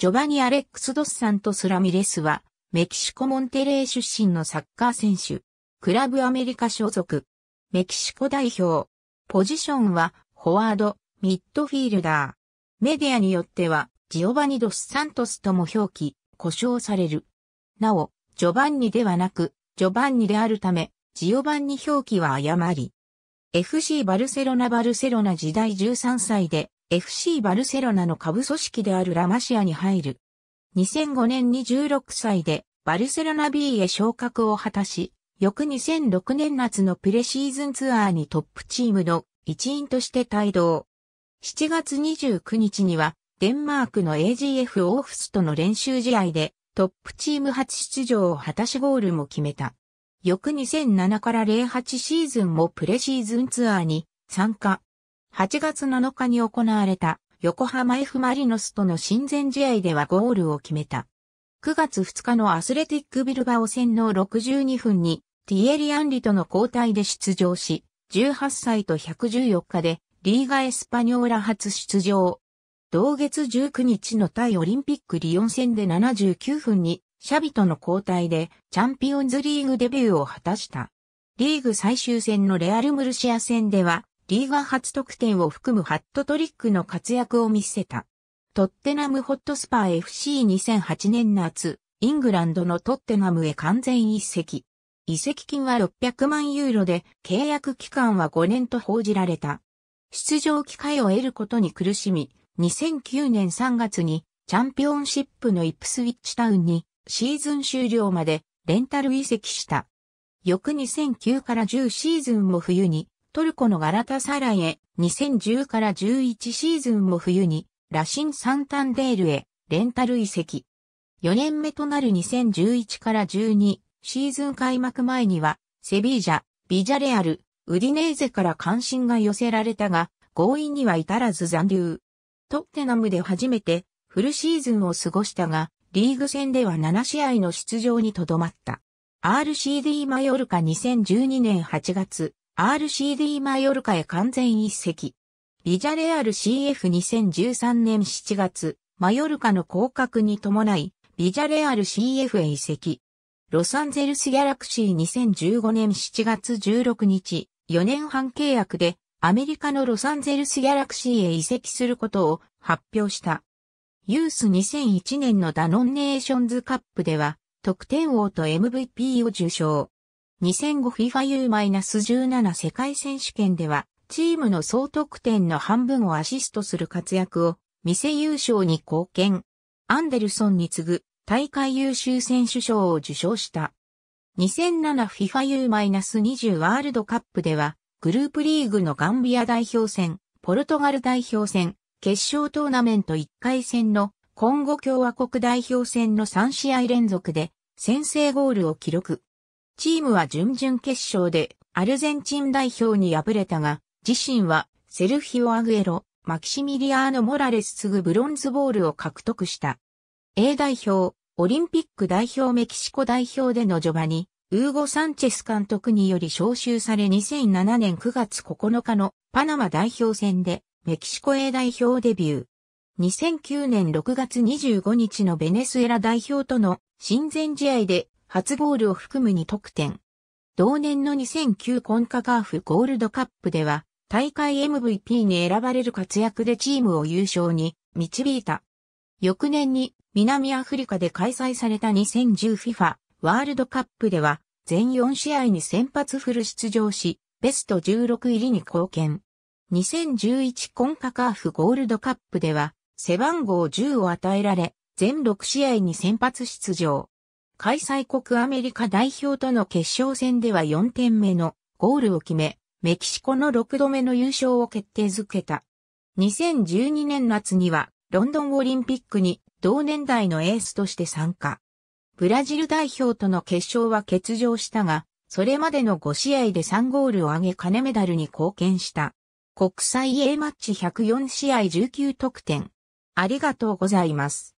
ジョバニ・アレックス・ドスサントス・ラミレスは、メキシコ・モンテレー出身のサッカー選手、クラブアメリカ所属、メキシコ代表、ポジションは、フォワード、ミッドフィールダー。メディアによっては、ジオバニ・ドスサントスとも表記、故障される。なお、ジョバンニではなく、ジョバンニであるため、ジオバンニ表記は誤り。FC バルセロナバルセロナ時代13歳で FC バルセロナの下部組織であるラマシアに入る。2005年に16歳でバルセロナ B へ昇格を果たし、翌2006年夏のプレシーズンツアーにトップチームの一員として帯同。7月29日にはデンマークの AGF オーフスとの練習試合でトップチーム初出場を果たしゴールも決めた。翌2007から08シーズンもプレシーズンツアーに参加。8月7日に行われた横浜 F マリノスとの親善試合ではゴールを決めた。9月2日のアスレティックビルバオ戦の62分にティエリ・アンリとの交代で出場し、18歳と114日でリーガ・エスパニョーラ初出場。同月19日の対オリンピックリオン戦で79分にシャビとの交代でチャンピオンズリーグデビューを果たした。リーグ最終戦のレアル・ムルシア戦ではリーガ初得点を含むハットトリックの活躍を見せた。トッテナムホットスパー FC2008 年夏、イングランドのトッテナムへ完全移籍。移籍金は600万ユーロで、契約期間は5年と報じられた。出場機会を得ることに苦しみ、2009年3月にチャンピオンシップのイップスウィッチタウンにシーズン終了までレンタル移籍した。翌2009から10シーズンも冬にトルコのガラタサライへ2010から11シーズンも冬にラシン・サンタンデールへレンタル移籍。4年目となる2011から12シーズン開幕前にはセビージャ、ビジャレアル、ウディネーゼから関心が寄せられたが合意には至らず残留。トッテナムで初めてフルシーズンを過ごしたがリーグ戦では7試合の出場にとどまった。RCD マヨルカ2012年8月、RCD マヨルカへ完全一席。ビジャレアル CF2013 年7月、マヨルカの降格に伴い、ビジャレアル CF へ移籍。ロサンゼルスギャラクシー2015年7月16日、4年半契約で、アメリカのロサンゼルスギャラクシーへ移籍することを発表した。ユース2001年のダノンネーションズカップでは、得点王と MVP を受賞。2005FIFA U-17 世界選手権では、チームの総得点の半分をアシストする活躍を見せ優勝に貢献。アンデルソンに次ぐ大会優秀選手賞を受賞した。2007FIFA U-20 ワールドカップでは、グループリーグのガンビア代表戦、ポルトガル代表戦、決勝トーナメント1回戦の今後共和国代表戦の3試合連続で先制ゴールを記録。チームは準々決勝でアルゼンチン代表に敗れたが、自身はセルヒオ・アグエロ、マキシミリアーノ・モラレス次ぐブロンズボールを獲得した。A 代表、オリンピック代表メキシコ代表での序盤に、ウーゴ・サンチェス監督により招集され2007年9月9日のパナマ代表戦でメキシコ A 代表デビュー。2009年6月25日のベネスエラ代表との親善試合で初ゴールを含む2得点。同年の2009コンカカーフゴールドカップでは、大会 MVP に選ばれる活躍でチームを優勝に導いた。翌年に南アフリカで開催された 2010FIFA ワールドカップでは全4試合に先発フル出場し、ベスト16入りに貢献。2011コンカカーフゴールドカップでは背番号10を与えられ、全6試合に先発出場。開催国アメリカ代表との決勝戦では4点目のゴールを決め、メキシコの6度目の優勝を決定づけた。2012年夏にはロンドンオリンピックに同年代のエースとして参加。ブラジル代表との決勝は欠場したが、それまでの5試合で3ゴールを挙げ金メダルに貢献した。国際 A マッチ104試合19得点。ありがとうございます。